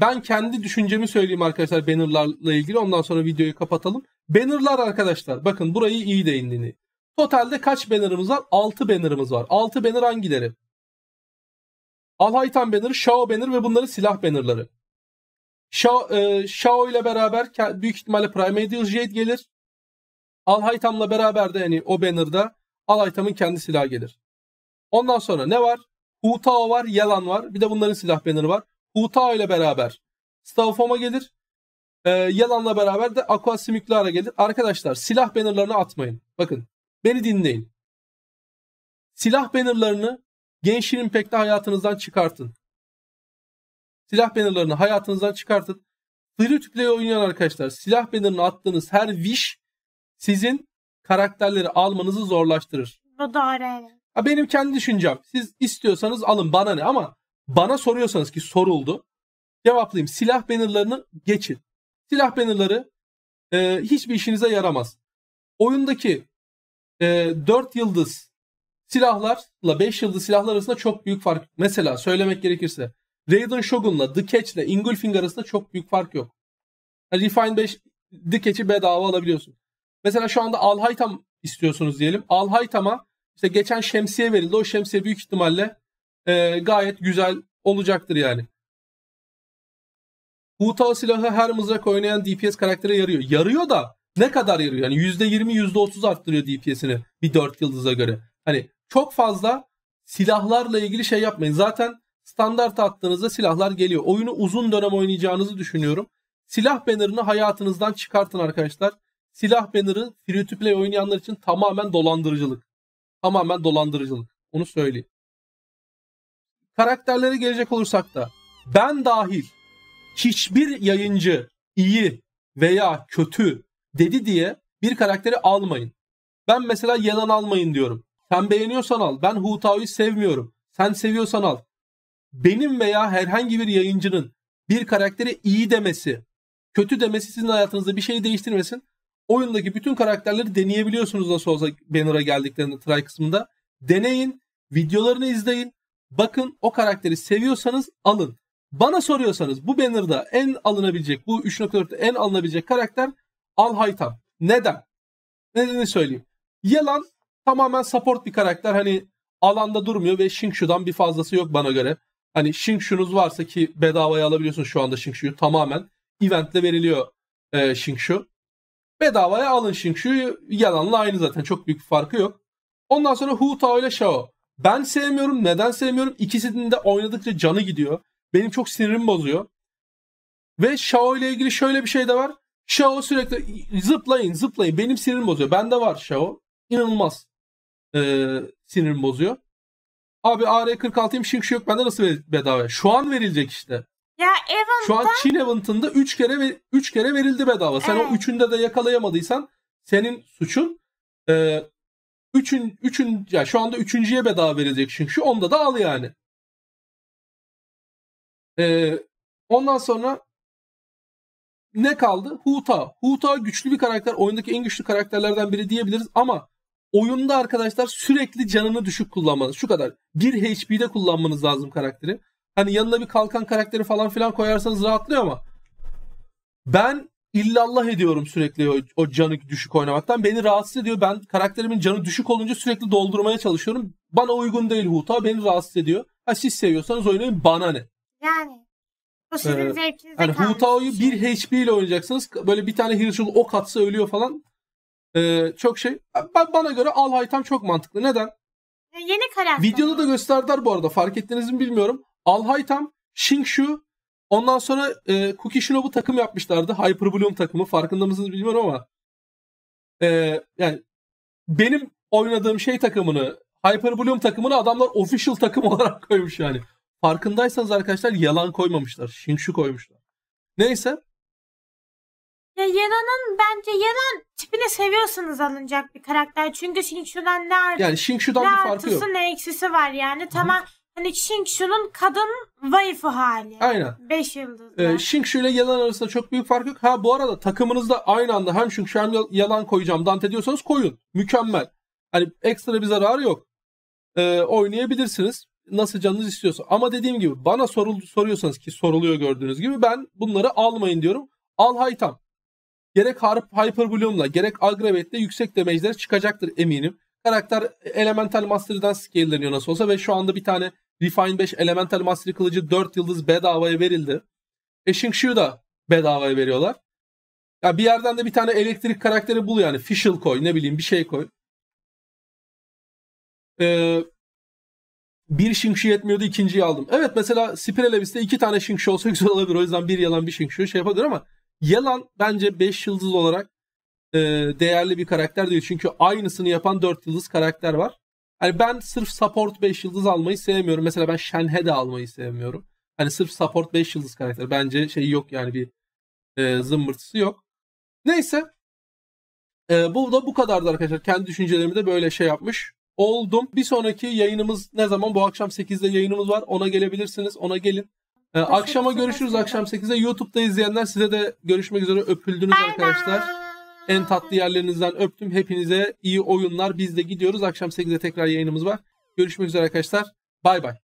Ben kendi düşüncemi söyleyeyim arkadaşlar bannerlarla ilgili. Ondan sonra videoyu kapatalım. Bannerlar arkadaşlar bakın burayı iyi deyin dinleyin. Totalde kaç bannerımız var? 6 bannerımız var. 6 banner hangileri? Alhaytan banner, Shao banner ve bunları silah bannerları. Shao, e, Shao ile beraber büyük ihtimalle Primordial Jade gelir. Alhaytam'la beraber de yani o banner'da Alhaytam'ın kendi silahı gelir. Ondan sonra ne var? Utao var, Yalan var. Bir de bunların silah banner'ı var. Utah ile beraber Stavfom'a gelir. E, ee, Yalan'la beraber de Aqua Simiklar'a gelir. Arkadaşlar silah bannerlarını atmayın. Bakın beni dinleyin. Silah bannerlarını pek de hayatınızdan çıkartın. Silah bannerlarını hayatınızdan çıkartın. Free to play oynayan arkadaşlar silah bannerını attığınız her wish sizin karakterleri almanızı zorlaştırır. Bu doğru. benim kendi düşüncem. Siz istiyorsanız alın bana ne ama bana soruyorsanız ki soruldu. Cevaplayayım. Silah bannerlarını geçin. Silah bannerları e, hiçbir işinize yaramaz. Oyundaki e, 4 yıldız silahlarla 5 yıldız silahlar arasında çok büyük fark. Mesela söylemek gerekirse Raiden Shogun'la The Catch ile Ingulfinger arasında çok büyük fark yok. Yani Refine 5 The Catch'i bedava alabiliyorsun. Mesela şu anda Alhaytam istiyorsunuz diyelim. Alhaytam'a işte geçen şemsiye verildi. O şemsiye büyük ihtimalle e, gayet güzel olacaktır yani. Huta silahı her mızrak oynayan DPS karaktere yarıyor. Yarıyor da ne kadar yarıyor? Yani %20 %30 arttırıyor DPS'ini bir 4 yıldıza göre. Hani çok fazla silahlarla ilgili şey yapmayın. Zaten standart attığınızda silahlar geliyor. Oyunu uzun dönem oynayacağınızı düşünüyorum. Silah banner'ını hayatınızdan çıkartın arkadaşlar. Silah banner'ı free to play oynayanlar için tamamen dolandırıcılık. Tamamen dolandırıcılık. Onu söyleyeyim karakterlere gelecek olursak da ben dahil hiçbir yayıncı iyi veya kötü dedi diye bir karakteri almayın. Ben mesela Yenan almayın diyorum. Sen beğeniyorsan al. Ben Hutao'yu sevmiyorum. Sen seviyorsan al. Benim veya herhangi bir yayıncının bir karakteri iyi demesi, kötü demesi sizin hayatınızda bir şey değiştirmesin. Oyundaki bütün karakterleri deneyebiliyorsunuz nasıl olsa banner'a geldiklerinde try kısmında. Deneyin, videolarını izleyin, Bakın o karakteri seviyorsanız alın. Bana soruyorsanız bu banner'da en alınabilecek, bu 3.4'te en alınabilecek karakter Al Haytham. Neden? Nedenini söyleyeyim. Yalan tamamen support bir karakter. Hani alanda durmuyor ve Shingshu'dan bir fazlası yok bana göre. Hani Shingshu'nuz varsa ki bedavaya alabiliyorsun şu anda Shingshu'yu tamamen. Eventle veriliyor e, Shingshu. Bedavaya alın Shingshu'yu. Yalanla aynı zaten. Çok büyük bir farkı yok. Ondan sonra Hu Tao ile Shao. Ben sevmiyorum. Neden sevmiyorum? İkisinin de oynadıkça canı gidiyor. Benim çok sinirim bozuyor. Ve Shao ile ilgili şöyle bir şey de var. Shao sürekli zıplayın zıplayın. Benim sinirim bozuyor. Bende var Shao. İnanılmaz ee, sinirim bozuyor. Abi AR-46'yım Şinşi şey yok bende nasıl bedava? Şu an verilecek işte. Ya Evant'ta... Şu an Çin Evant'ında 3 kere 3 kere verildi bedava. Sen evet. o üçünde de yakalayamadıysan senin suçun. Ee, üçün, üçün, ya şu anda üçüncüye bedava verecek çünkü. Onda da al yani. Ee, ondan sonra ne kaldı? Huta. Huta güçlü bir karakter. Oyundaki en güçlü karakterlerden biri diyebiliriz ama oyunda arkadaşlar sürekli canını düşük kullanmanız. Şu kadar. 1 HP'de kullanmanız lazım karakteri. Hani yanına bir kalkan karakteri falan filan koyarsanız rahatlıyor ama ben illallah ediyorum sürekli o, o canı düşük oynamaktan. Beni rahatsız ediyor. Ben karakterimin canı düşük olunca sürekli doldurmaya çalışıyorum. Bana uygun değil Huta. Beni rahatsız ediyor. Ha, siz seviyorsanız oynayın. Bana ne? Yani. O sizin ee, zevkinize hani Hutao'yu bir şey. HP ile oynayacaksınız. Böyle bir tane Hirschel ok atsa ölüyor falan. Ee, çok şey. Ben, bana göre Al Haytam çok mantıklı. Neden? Yeni karakter. Videoda da gösterdiler bu arada. Fark mi bilmiyorum. Al Haytam Shingshu Ondan sonra e, Cookie Shinobu takım yapmışlardı. Hyper Bloom takımı. Farkında mısınız bilmiyorum ama. E, yani benim oynadığım şey takımını Hyper Bloom takımını adamlar official takım olarak koymuş yani. Farkındaysanız arkadaşlar yalan koymamışlar. Shinshu koymuşlar. Neyse. Ya Yeran'ın bence Yeran tipini seviyorsanız alınacak bir karakter. Çünkü Shinshu'dan ne artı, yani bir farkı artısı yok. ne eksisi var yani. Tamam Hani Shingshu'nun kadın waifu hali. Aynen. Beş yıldız. Ee, Shingshu ile Yalan arasında çok büyük fark yok. Ha bu arada takımınızda aynı anda hem Shingshu hem Yalan koyacağım Dante diyorsanız koyun. Mükemmel. Hani ekstra bir zararı yok. Ee, oynayabilirsiniz. Nasıl canınız istiyorsa. Ama dediğim gibi bana sorul soruyorsanız ki soruluyor gördüğünüz gibi ben bunları almayın diyorum. Al haytam. Gerek Hyper Bloom'la gerek Aggravete'le yüksek damage'ler çıkacaktır eminim. Karakter Elemental Master'dan scale'leniyor nasıl olsa ve şu anda bir tane Refine 5 Elemental Mastery kılıcı 4 yıldız bedavaya verildi. Ashing e, Shoe'yu da bedavaya veriyorlar. Ya yani bir yerden de bir tane elektrik karakteri bul yani. Fischl koy ne bileyim bir şey koy. Ee, bir Shingshu yetmiyordu ikinciyi aldım. Evet mesela Spirelevis'te iki tane Shingshu olsa güzel olabilir. O yüzden bir yalan bir Shingshu şey yapabilir ama yalan bence 5 yıldız olarak e, değerli bir karakter değil. Çünkü aynısını yapan 4 yıldız karakter var. Hani ben sırf support 5 yıldız almayı sevmiyorum. Mesela ben Shenhe de almayı sevmiyorum. Hani sırf support 5 yıldız karakter. Bence şey yok yani bir e, zımbırtısı yok. Neyse. E, bu da bu kadardı arkadaşlar. Kendi düşüncelerimi de böyle şey yapmış oldum. Bir sonraki yayınımız ne zaman? Bu akşam 8'de yayınımız var. Ona gelebilirsiniz. Ona gelin. Ee, akşama görüşürüz. Akşam 8'de YouTube'da izleyenler size de görüşmek üzere. Öpüldünüz arkadaşlar. En tatlı yerlerinizden öptüm. Hepinize iyi oyunlar. Biz de gidiyoruz. Akşam 8'de tekrar yayınımız var. Görüşmek üzere arkadaşlar. Bay bay.